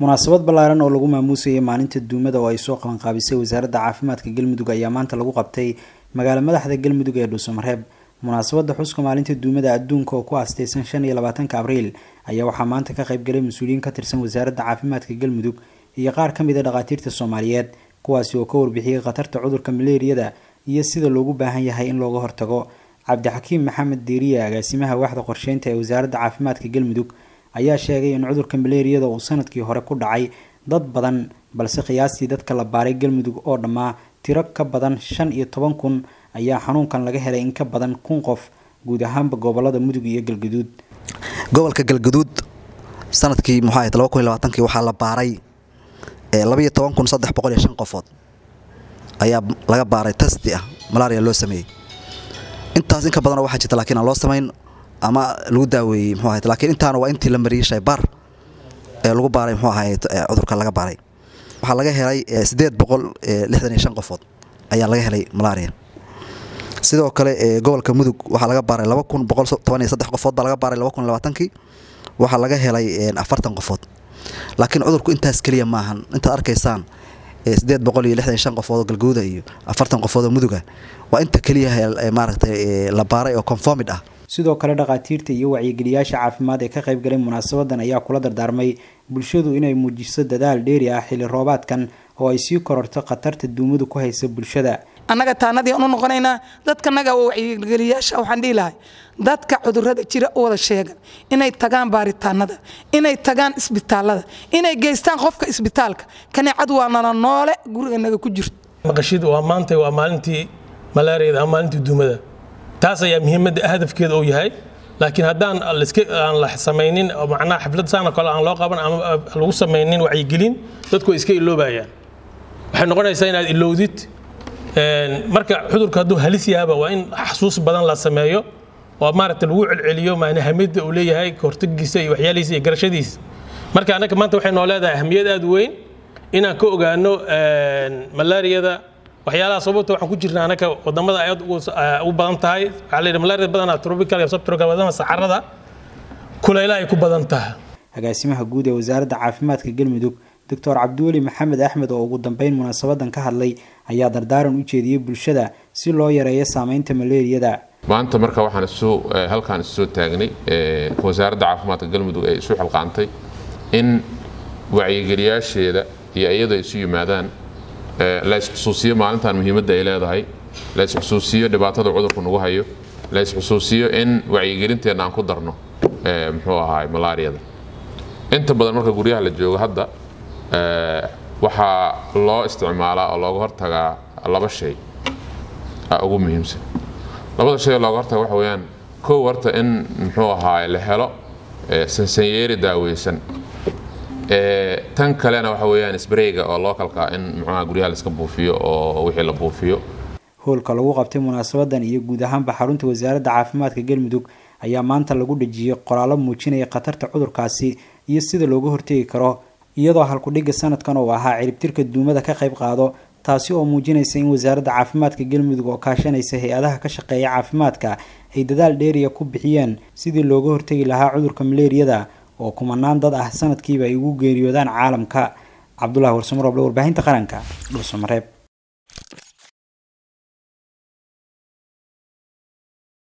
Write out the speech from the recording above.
munaasabad ballaaran oo lagu maamuusayay maalinta duumada oo ay soo qabanqaabisay wasaaradda caafimaadka galmudug ayaa maanta lagu qabtay magaalo madaxda galmudug ee dhuusamareeb munaasabadda xuska maalinta duumada adduunka oo ku aastaysan shan iyo labaatanka abriil ayaa waxaa maanta ka qaybgalay mas-uuliyiin ka tirsan wasaaradda caafimaadka galmudug iyo qaar ka mid a ah dhakhaatiirta soomaaliyeed kuwaasi oo ka warbixiyey khatarta cudurka maleeriyada iyo sida loogu baahan yahay in looga hortago cabdixakiim maxamed deeriye agaasimaha waaxda qorsheynta ee wasaaradda caafimaadka galmudug ayaa sheegay in cudurka maleeriyada uu sanadkii hore ku dhacay dad badan balse qiyaastii dadka la baaray galmudug oo dhammaa tiro ka badan shan iyo toban kun ayaa xanuunkan laga helay in ka badan kun qof guud ahaanba gobolada mudug iyo galgaduud gobolka galgaduud sanadkii muxuahayd laba kun iyo labaatankii waxaa la baaray labayo toban kun saddex boqol iyo shan qofood ayaa laga baaray tasti ah malaaria loo sameeyey intaas inka badanoo waxaa jirta laakiin aan loo samayn ama lagu daaweeyey mxu ahayd lakiin intaana waa intii la mariyey shaybaar ee lagu baaray mxuu ahayd cudurka laga baaray waxaa laga helay siddeed boqol lixdan iyo shan qofood ayaa laga helay malaria sidoo kale gobolka mudug waxaa laga baaray laba kun boqol toban iyo saddex qofood baa laga baaray laba kun labaatankii waxaa laga helay afartan qofood laakiin cudurku intaas keliya maahan intaad arkaysaan siddeed boqol iyo lixdan iyo shan qofoodoo galguuda iyo afartan qofoodoo muduga ah, waa inta keliya maaragtay la baaray oo conformid ah sidoo kale dhakhaatiirta iyo wacyigeliyaasha caafimaad ee ka qaybgalay munaasabadan ayaa kula dardaarmay bulshadu inay muujiso dadaal dheeri ah xilli roobaadkan oo ay sii kororto khatarta duumadu ku haysa bulshada annaga taanadii aan u noqonaynaa dadkanaga wacyigeliyaasha waxaan dhihi lahay dadka cudurada jira u wada sheega inay tagaan baaritaanada inay tagaan isbitaalada inay geystaan qofka isbitaalka kaneecad waa nala noole guriganaga ku jirto maqashid waa maanta waa maalintii malaariyada ama maalintii duumada taas ayaa muhiimadda hadafkeeda uu yahay laakiin haddaan aan la samaynin macnaha xaflad saana kale aan loo qaban ama lagu samaynin wacyigelin dadku way iska iloobayaan waxay noqonaysaa inaad ilowdid marka cudurka hadduu halis yaaba waa in xasuus badan la sameeyo oo maaragta lagu celceliyo maanahamidda uu leeyahay kahortagiisa iyo waxyaalihiisa iyo garashadiisa marka annaga maanta waxay noo leedahay ahamiyad aad weyn inaan ka ogaano malaariyada waxyaalaha sababta waxaan ku jirnaa anaka wadamada aad u badan tahay waxaa layidhi malaria badanaa tropical iyo subtropical wadamada saxarada kulayla ay ku badan tahay agaasimaha guud ee wasaaradda caafimaadka galmudug doctor cabdiweli maxamed axmed oo ugu dambeyn munaasabadan ka hadlay ayaa dardaaran u jeediyey bulshada si loo yareeyo saameynta maleeriyada maanta marka waxaan isu halkaan isusoo taagnay wasaaradda caafimaadka galmudug ay isu xilqaantay in wacyigeliyaasheeda iyo iyadu ay isu yimaadaan Eh, la isxusuusiyo maalintan muhiimadda ay leedahay la isxusuusiyo dhibaatada cudurku nagu hayo la isxusuusiyo in wacyigelinteenna aan ku darno eh, muxuu ahaay malaariyada inta badan marka guryaha la joogo hadda eh, waxaa loo isticmaalaa oo looga hortagaa laba shay ah, ugu muhiimsan labada shay oo looga hortaga waxa weeyaan kow horta in muxuu ahaay la helo sansanyeeri daaweysan tan kalena waxa weyaan sbreyga oo localka ah in mxuaha guryaha laiska buufiyo oo wixii la buufiyo howlka lagu qabtay munaasabadan iyo guud ahaanba xarunta wasaaradda caafimaadka galmudug ayaa maanta lagu dhejiyey qoraallo muujinaya khatarta cudurkaasi iyo sida looga hortegi karo iyadoo halkudhigga sanadkan oo ahaa ciribtirka duumada ka qayb qaado taasi oo muujinaysa in wasaaradda caafimaadka galmudug oo kaashanaysa hay-adaha ka shaqeeya caafimaadka ay dadaal dheeriya ku bixiyeen sidii looga hortegi lahaa cudurka maleeriyada oo kumanaan dad ah sanadkiiba ay ugu geeriyoodaan caalamka cabdulahi warsamar oble warbaahinta qaranka dhuusamareeb